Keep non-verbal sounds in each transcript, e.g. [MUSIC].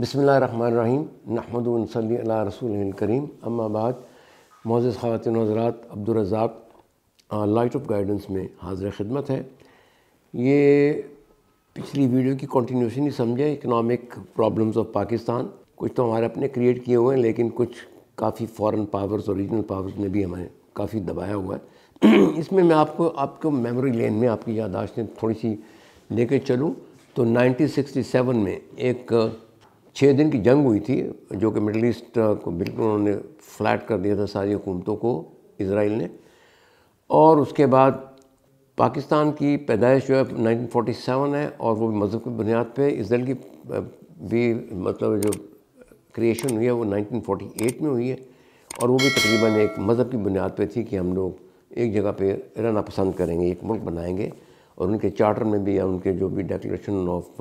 बसमीम नहमदनसली रसूल करीम अम्माबाद मोज़ ख़वातिन हज़रात अब्दुलरजाक लाइट ऑफ गाइडेंस में हाजिर ख़िदमत है ये पिछली वीडियो की कंटिन्यूशन ही समझे इकनॉमिक प्रॉब्लम्स ऑफ पाकिस्तान कुछ तो हमारे अपने क्रिएट किए हुए हैं लेकिन कुछ काफ़ी फॉरेन पावर्स और रीजनल पावर्स ने भी हमें काफ़ी दबाया हुआ है [CLEARS THROAT] इसमें मैं आपको आपको मेमोरी लेन में आपकी यादाश्तें थोड़ी सी लेके चलूँ तो 1967 में एक छः दिन की जंग हुई थी जो कि मिडल ईस्ट को बिल्कुल उन्होंने फ्लैट कर दिया था सारी हुकूमतों को इसराइल ने और उसके बाद पाकिस्तान की पैदाइश जो है 1947 है और वो मज़हब की बुनियाद पे इसराइल की भी मतलब जो क्रिएशन हुई है वो 1948 में हुई है और वो भी तकरीबन एक मज़हब की बुनियाद पे थी कि हम लोग एक जगह पे रहना पसंद करेंगे एक मुल्क बनाएंगे और उनके चार्टर में भी या उनके जो भी डेक्लेशन ऑफ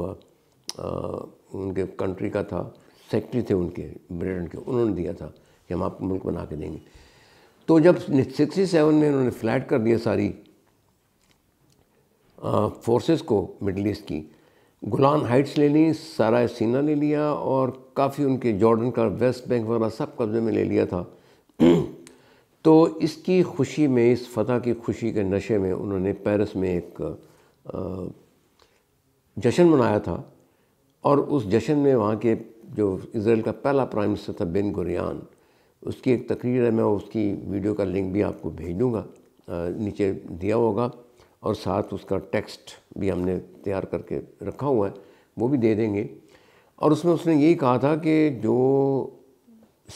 उनके कंट्री का था सेक्रेटरी थे उनके ब्रिटेन के उन्होंने दिया था कि हम आपको मुल्क बना के देंगे तो जब सिक्सटी सेवन में उन्होंने फ्लैट कर दिया सारी फोर्सेस को मिडल ईस्ट की गुलान हाइट्स ले ली सारा सीना ले लिया और काफ़ी उनके जॉर्डन का वेस्ट बैंक वगैरह सब कब्ज़े में ले लिया था [CLEARS THROAT] तो इसकी खुशी में इस फतह की खुशी के नशे में उन्होंने पेरिस में एक जश्न मनाया था और उस जश्न में वहाँ के जो इसराइल का पहला प्राइम मिनिस्टर था बेन गुरियान उसकी एक तकरीर है मैं उसकी वीडियो का लिंक भी आपको भेज दूँगा नीचे दिया होगा और साथ उसका टेक्स्ट भी हमने तैयार करके रखा हुआ है वो भी दे देंगे और उसमें उसने यही कहा था कि जो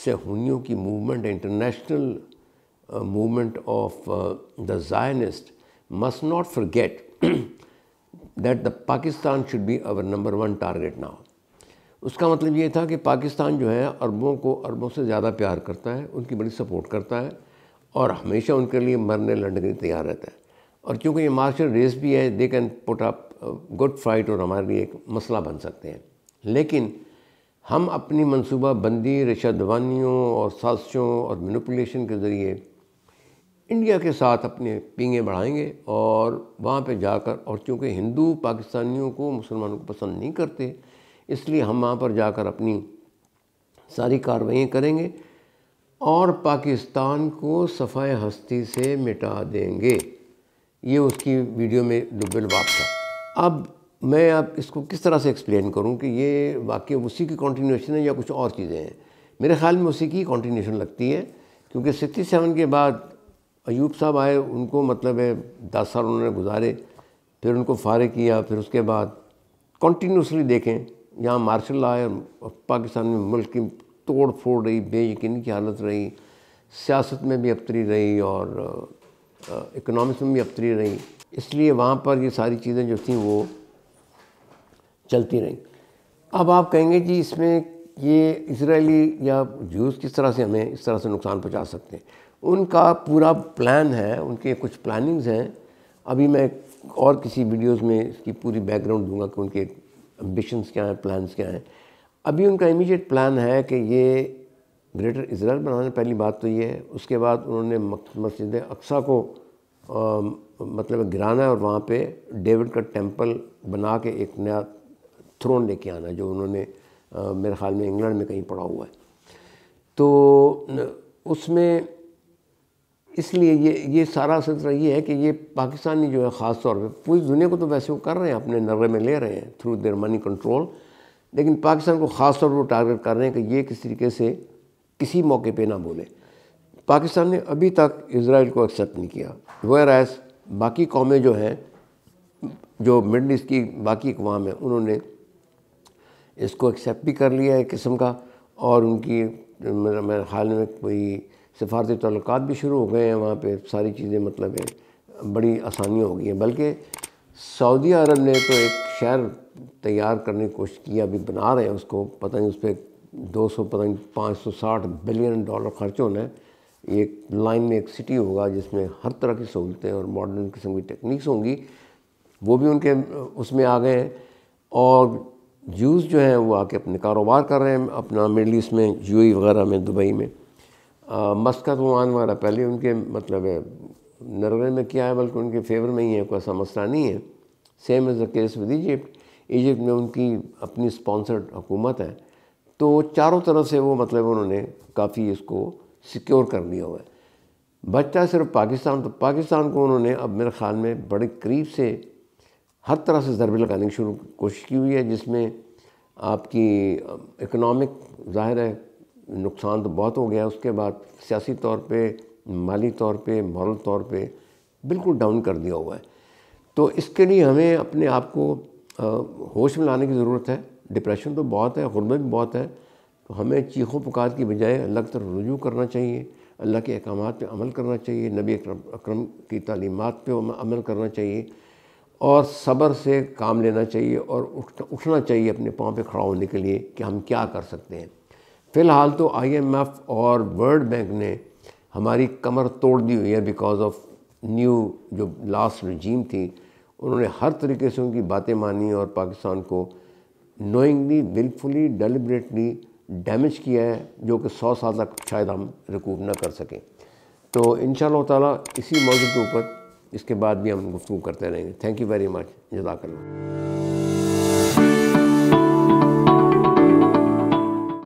सेहूनियों की movement international movement of the Zionist must not forget that the Pakistan should be our number one target now उसका मतलब ये था कि पाकिस्तान जो है अरबों को अरबों से ज़्यादा प्यार करता है उनकी बड़ी सपोर्ट करता है और हमेशा उनके लिए मरने लड़ने के लिए तैयार रहता है और चूंकि ये मार्शल रेस भी है they can put up good fight और हमारे लिए एक मसला बन सकते हैं लेकिन हम अपनी बंदी रशा दवानियों और साजिशों और मैनिपुलेशन के ज़रिए इंडिया के साथ अपने पींगे बढ़ाएंगे और वहाँ पे जाकर और चूँकि हिंदू पाकिस्तानियों को मुसलमानों को पसंद नहीं करते इसलिए हम वहाँ पर जाकर अपनी सारी कार्रवाइयाँ करेंगे और पाकिस्तान को सफ़ाए हस्ती से मिटा देंगे ये उसकी वीडियो में डुबिल बाप था अब मैं आप इसको किस तरह से एक्सप्लेन करूं कि ये वाक्य उसी की कंटिन्यूशन है या कुछ और चीज़ें हैं मेरे ख्याल में उसी की कंटिन्यूशन लगती है क्योंकि सिक्सटी सेवन के बाद अयूब साहब आए उनको मतलब है दस साल उन्होंने गुजारे फिर उनको फारग किया फिर उसके बाद कंटिन्यूसली देखें यहाँ मार्शल ला है पाकिस्तान में मुल्क की तोड़ फोड़ रही बेयकीन की हालत रही सियासत में भी अबतरी रही और इकनॉमिक्स में भी अबतरी रही इसलिए वहाँ पर ये सारी चीज़ें जो थी वो चलती रहीं अब आप कहेंगे जी इसमें ये इसराइली या जूस किस तरह से हमें इस तरह से नुकसान पहुँचा सकते हैं उनका पूरा प्लान है उनके कुछ प्लानिंग्स हैं अभी मैं और किसी वीडियोस में इसकी पूरी बैकग्राउंड दूंगा कि उनके एम्बिशंस क्या हैं प्लान्स क्या हैं अभी उनका इमीडिएट प्लान है कि ये ग्रेटर इसराइल बनाने पहली बात तो ये है उसके बाद उन्होंने मस्जिद अक्सा को आ, मतलब गिराना है और वहाँ पे डेविड का टेंपल बना के एक नया थ्रोन लेके आना जो उन्होंने आ, मेरे ख्याल में इंग्लैंड में कहीं पड़ा हुआ है तो उसमें इसलिए ये ये सारा सिलसिला ये है कि ये पाकिस्तानी जो है ख़ास तौर पर पूरी दुनिया को तो वैसे वो कर रहे हैं अपने नर्रे में ले रहे हैं थ्रू देर मनी कंट्रोल लेकिन पाकिस्तान को ख़ास तौर पर टारगेट कर रहे हैं कि ये किस तरीके से किसी मौके पर ना बोले पाकिस्तान ने अभी तक इसराइल को एक्सेप्ट नहीं किया वेर एस बाकी कौमें जो हैं जो मिडल ईस्ट की बाकी अकवाम हैं उन्होंने इसको एक्सेप्ट भी कर लिया एक किस्म का और उनकी मेरे ख्याल में कोई सफारती तल्ल भी शुरू हो गए हैं वहाँ पर सारी चीज़ें मतलब है बड़ी आसानियाँ हो गई हैं बल्कि सऊदी अरब ने तो एक शहर तैयार करने की कोशिश की अभी बना रहे हैं उसको पता नहीं उस पर दो सौ पता नहीं पाँच सौ साठ बिलियन डॉलर खर्च होना है एक लाइन में एक सिटी होगा जिसमें हर तरह की सहूलतें और मॉडर्न किस्म की टेक्निक्स होंगी वो भी उनके उसमें आ गए हैं और जूस जो हैं वो आके अपने कारोबार कर रहे हैं अपना मिडल ईस्ट में यू वगैरह में दुबई में मस्कत तो मान वाला पहले उनके मतलब है नरवे में क्या है बल्कि उनके फेवर में ही है कोई ऐसा मसला नहीं है same as the case with Egypt Egypt में उनकी अपनी स्पॉन्सर्ड हुकूमत है तो चारों तरफ से वो मतलब उन्होंने काफ़ी इसको सिक्योर कर लिया हुआ है बचता सिर्फ पाकिस्तान तो पाकिस्तान को उन्होंने अब मेरे ख़्याल में बड़े करीब से हर तरह से ज़रबे लगाने की शुरू कोशिश की हुई है जिसमें आपकी इकनॉमिक ज़ाहिर है नुकसान तो बहुत हो गया उसके बाद सियासी तौर पे माली तौर पे मॉरल तौर पे बिल्कुल डाउन कर दिया हुआ है तो इसके लिए हमें अपने आप को होश में लाने की ज़रूरत है डिप्रेशन तो बहुत है गुरबत भी बहुत है तो हमें चीखों पुकार की बजाय अल्लाह की तरफ रुजू करना चाहिए अल्लाह के अहकाम पर अमल करना चाहिए नबी अक्रम की तलीमत पर अमल करना चाहिए और सब्र से काम लेना चाहिए और उठना चाहिए अपने पाँव पे खड़ा होने के लिए कि हम क्या कर सकते हैं फ़िलहाल तो आईएमएफ और वर्ल्ड बैंक ने हमारी कमर तोड़ दी हुई है बिकॉज ऑफ न्यू जो लास्ट रजीम थी उन्होंने हर तरीके से उनकी बातें मानी और पाकिस्तान को नोइंगली विलफुली डेलिब्रेटली डैमेज किया है जो कि सौ साल तक शायद हम रिकूव ना कर सकें तो इन ताला इसी मौजूद के ऊपर इसके बाद भी हम गुफ्तु करते रहेंगे थैंक यू वेरी मच जदाकल्ला